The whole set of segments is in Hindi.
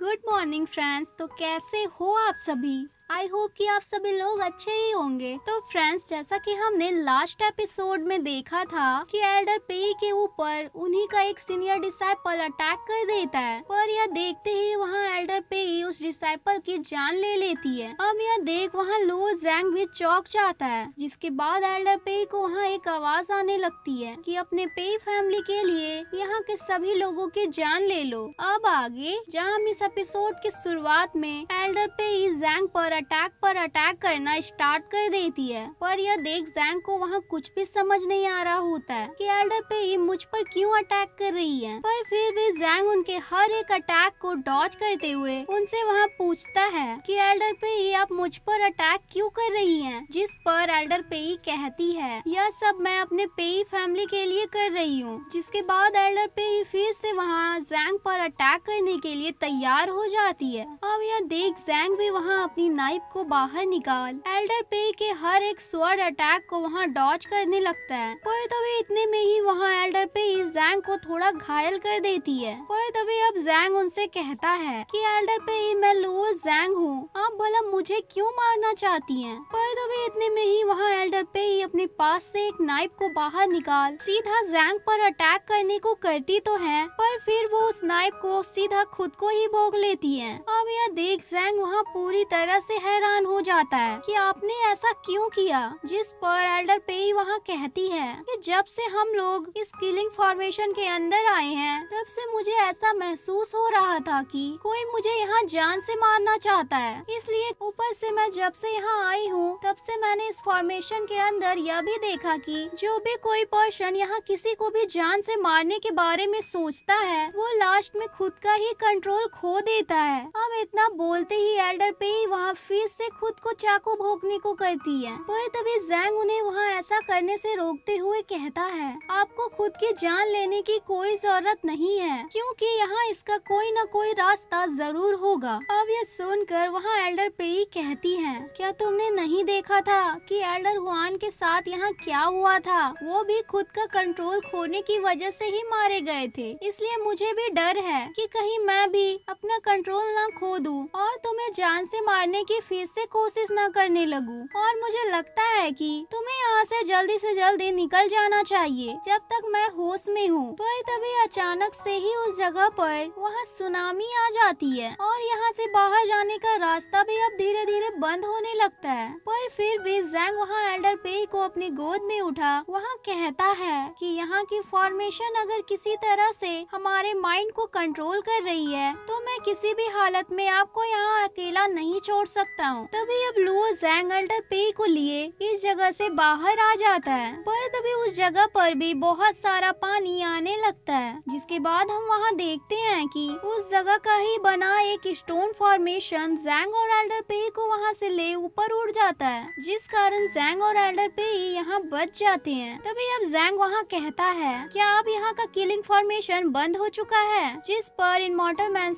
गुड मॉर्निंग फ्रेंड्स तो कैसे हो आप सभी आई होप कि आप सभी लोग अच्छे ही होंगे तो फ्रेंड्स जैसा कि हमने लास्ट एपिसोड में देखा था कि एल्डर पेई के ऊपर उन्हीं का एक सीनियर डिसाइपल अटैक कर देता है और यह देखते ही वहाँ एल्डर पेई उस डिसाइपल की जान ले लेती है अब यह देख वहाँ लो जैंग भी चौक जाता है जिसके बाद एल्डर पे को वहाँ एक आवाज आने लगती है की अपने पे फैमिली के लिए यहाँ के सभी लोगो की जान ले लो अब आगे जहाँ हम इस एपिसोड की शुरुआत में एल्डर पेई जैंग पर अटैक पर अटैक करना स्टार्ट कर देती है पर यह देख जैंग को वहाँ कुछ भी समझ नहीं आ रहा होता है कि एल्डर पे ये मुझ पर क्यों अटैक कर रही है पर फिर भी जैंग उनके हर एक अटैक को डॉच करते हुए उनसे वहाँ पूछता है कि एल्डर पे ये आप मुझ पर अटैक क्यों कर रही हैं जिस पर एल्डर पेई कहती है यह सब मैं अपने पेई फैमिली के लिए कर रही हूँ जिसके बाद एल्डर पे फिर से वहाँ जैंग पर अटैक करने के लिए तैयार हो जाती है अब यह देख जैंग भी वहाँ अपनी नाइफ पाइप को बाहर निकाल एल्डर पे के हर एक स्वर्ड अटैक को वहाँ डॉच करने लगता है पर तभी इतने में ही वहाँ एल्डर पे इस जैंग को थोड़ा घायल कर देती है पर तभी अब जैंग उनसे कहता है कि एल्डर पे मैं लो जैंग हूँ आप भला मुझे क्यों मारना चाहती हैं? पर तभी इतने में ही वहाँ एल्डर पे ही अपने पास से एक नाइफ को बाहर निकाल सीधा जैंग पर अटैक करने को करती तो है पर फिर वो उस नाइफ को सीधा खुद को ही भोग लेती है अब यह देख जैंग वहाँ पूरी तरह से हैरान हो जाता है कि आपने ऐसा क्यों किया जिस पर एल्डर पे वहाँ कहती है कि जब से हम लोग इस किलिंग फॉर्मेशन के अंदर आए हैं तब से मुझे ऐसा महसूस हो रहा था कि कोई मुझे यहाँ जान से मारना चाहता है इसलिए ऊपर से मैं जब से यहाँ आई हूँ तब से मैंने इस फॉर्मेशन के अंदर यह भी देखा की जो भी कोई पर्सन यहाँ किसी को भी जान ऐसी मारने के बारे में सोचता है वो लास्ट में खुद का ही कंट्रोल खो देता है अब इतना बोलते ही एल्डर पे ही वहाँ फिर से खुद को चाकू भोगने को कहती है पर तभी जैंग उन्हें वहाँ ऐसा करने से रोकते हुए कहता है आपको खुद की जान लेने की कोई जरूरत नहीं है क्योंकि यहाँ इसका कोई न कोई रास्ता जरूर होगा अब यह सुनकर वहाँ एल्डर पे कहती है क्या तुमने नहीं देखा था कि एल्डर हुआन के साथ यहाँ क्या हुआ था वो भी खुद का कंट्रोल खोने की वजह से ही मारे गए थे इसलिए मुझे भी डर है कि कहीं मैं भी अपना कंट्रोल ना खो दूं और तुम्हें जान से मारने की लिए फिर से कोशिश न करने लगूं और मुझे लगता है कि तुम्हें यहाँ से जल्दी से जल्दी निकल जाना चाहिए जब तक मैं होश में हूँ पर तभी अचानक से ही उस जगह पर वहाँ सुनामी आ जाती है और यहाँ से बाहर जाने का रास्ता भी अब धीरे धीरे बंद होने लगता है पर फिर भी जैंग वहाँ एल्डर पे को अपनी गोद में उठा वहाँ कहता है की यहाँ की फॉर्मेशन अगर किसी तरह से हमारे माइंड को कंट्रोल कर रही है तो मैं किसी भी हालत में आपको यहाँ अकेला नहीं छोड़ सकता सकता हूँ तभी अब लो जैंग अल्टर पे को लिए इस जगह से बाहर आ जाता है पर तभी उस जगह पर भी बहुत सारा पानी आने लगता है जिसके बाद हम वहाँ देखते हैं कि उस जगह का ही बना एक स्टोन फॉर्मेशन जैंग और एल्डर पे को वहाँ से ले ऊपर उड़ जाता है जिस कारण जैंग और एल्डर पे यहाँ बच जाते हैं तभी अब जैंग वहाँ कहता है क्या अब यहाँ का किलिंग फॉर्मेशन बंद हो चुका है जिस पर इन मोटर मैं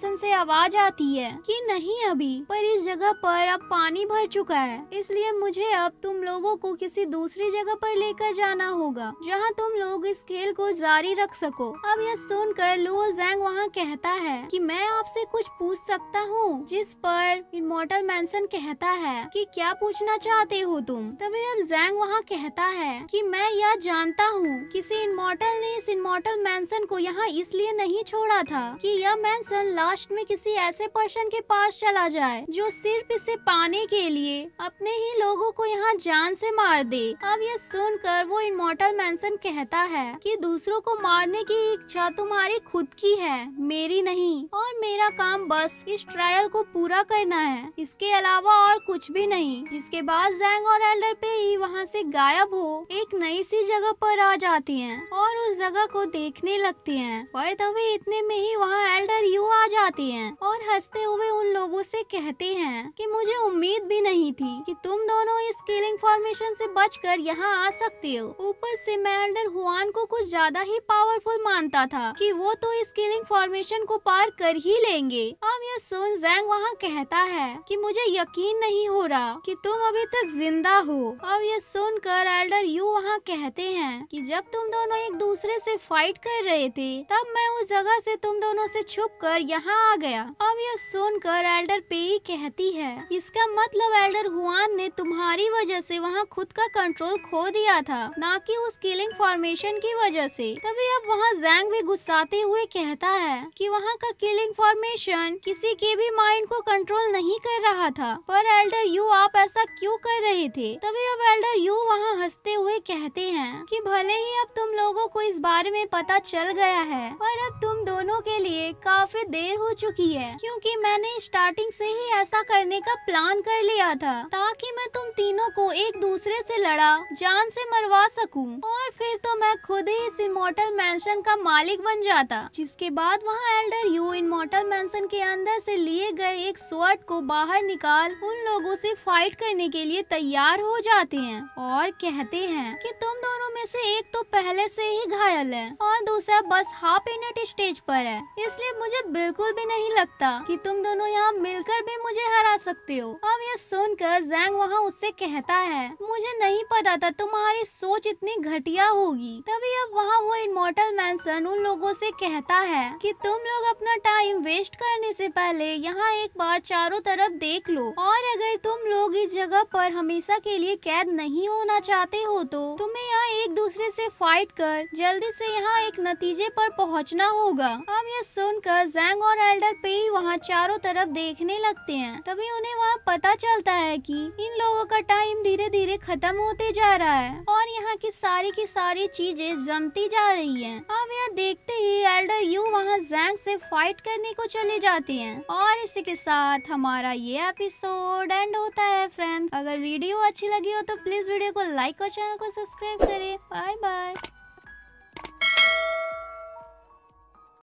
आवाज आती है की नहीं अभी पर इस जगह पर पर अब पानी भर चुका है इसलिए मुझे अब तुम लोगों को किसी दूसरी जगह पर लेकर जाना होगा जहाँ तुम लोग इस खेल को जारी रख सको अब यह सुनकर लुओ जैंग वहाँ कहता है कि मैं आपसे कुछ पूछ सकता हूँ जिस पर इमोटल मैंसन कहता है कि क्या पूछना चाहते हो तुम तभी अब जैंग वहाँ कहता है की मैं यह जानता हूँ किसी इमोटल ने इस इमोटल मैंसन को यहाँ इसलिए नहीं छोड़ा था की यह मैंसन लास्ट में किसी ऐसे पर्सन के पास चला जाए जो सिर्फ से पाने के लिए अपने ही लोगों को यहाँ जान से मार दे अब यह सुनकर वो इमोटल मैंसन कहता है कि दूसरों को मारने की इच्छा तुम्हारी खुद की है मेरी नहीं और मेरा काम बस इस ट्रायल को पूरा करना है इसके अलावा और कुछ भी नहीं जिसके बाद जैंग और एल्डर पे ही वहाँ से गायब हो एक नई सी जगह पर आ जाती हैं और उस जगह को देखने लगती हैं पर तभी इतने में ही वहाँ एल्डर यू आ जाती हैं और हंसते हुए उन लोगों से कहते हैं कि मुझे उम्मीद भी नहीं थी कि तुम दोनों इस किलिंग फॉर्मेशन से बचकर यहाँ आ सकते हो ऊपर से मैं एल्डर हुआन को कुछ ज्यादा ही पावरफुल मानता था कि वो तो इस किलिंग फॉर्मेशन को पार कर ही लेंगे अब यह सुन जैंग वहाँ कहता है कि मुझे यकीन नहीं हो रहा कि तुम अभी तक जिंदा हो अब यह सुनकर एल्डर यू वहाँ कहते हैं की जब तुम दोनों एक दूसरे से फाइट कर रहे थे तब मैं उस जगह से तुम दोनों से छुप कर यहाँ आ गया अब यह सुनकर एल्डर पे कहती है गया इसका मतलब एल्डर हुआन ने तुम्हारी वजह से वहाँ खुद का कंट्रोल खो दिया था न कि उस किलिंग फॉर्मेशन की वजह से तभी अब वहाँ जैंग भी गुस्साते हुए कहता है कि वहाँ का किलिंग फॉर्मेशन किसी के भी माइंड को कंट्रोल नहीं कर रहा था पर एल्डर यू आप ऐसा क्यों कर रहे थे तभी अब एल्डर यू वहाँ हंसते हुए कहते हैं कि भले ही अब तुम लोगों को इस बारे में पता चल गया है पर अब तुम दोनों के लिए काफी देर हो चुकी है क्योंकि मैंने स्टार्टिंग से ही ऐसा करने का का प्लान कर लिया था ताकि मैं तुम तीनों को एक दूसरे से लड़ा जान से मरवा सकूं और फिर तो मैं खुद ही इस इमोटल मैंशन का मालिक बन जाता जिसके बाद वहाँ एल्डर यू इमोटल मैंशन के अंदर से लिए गए एक स्वर्ट को बाहर निकाल उन लोगों से फाइट करने के लिए तैयार हो जाते हैं और कहते हैं कि तुम दोनों में से एक तो पहले से ही घायल है और दूसरा बस हाफ इनट स्टेज पर है इसलिए मुझे बिल्कुल भी नहीं लगता कि तुम दोनों यहाँ मिलकर भी मुझे हरा सकते सकते हो अब यह सुनकर जैंग वहाँ उससे कहता है मुझे नहीं पता था तुम्हारी सोच इतनी घटिया होगी तभी अब वहाँ वो इमोटल मैंसन उन लोगों से कहता है कि तुम लोग अपना टाइम वेस्ट करने से पहले यहाँ एक बार चारों तरफ देख लो और अगर तुम लोग इस जगह पर हमेशा के लिए कैद नहीं होना चाहते हो तो तुम्हें यहाँ एक दूसरे से फाइट कर जल्दी से यहाँ एक नतीजे पर पहुँचना होगा अब यह सुनकर जैंग और एल्डर पे वहाँ चारों तरफ देखने लगते हैं तभी उन्हें हमें वहाँ पता चलता है कि इन लोगों का टाइम धीरे धीरे खत्म होते जा रहा है और यहाँ की सारी की सारी चीजें जमती जा रही हैं। अब यह देखते ही एल्डर यू वहाँ जैंग से फाइट करने को चले जाते हैं और इसी के साथ हमारा ये एपिसोड एंड होता है फ्रेंड्स अगर वीडियो अच्छी लगी हो तो प्लीज वीडियो को लाइक और चैनल को सब्सक्राइब करे बाय बाय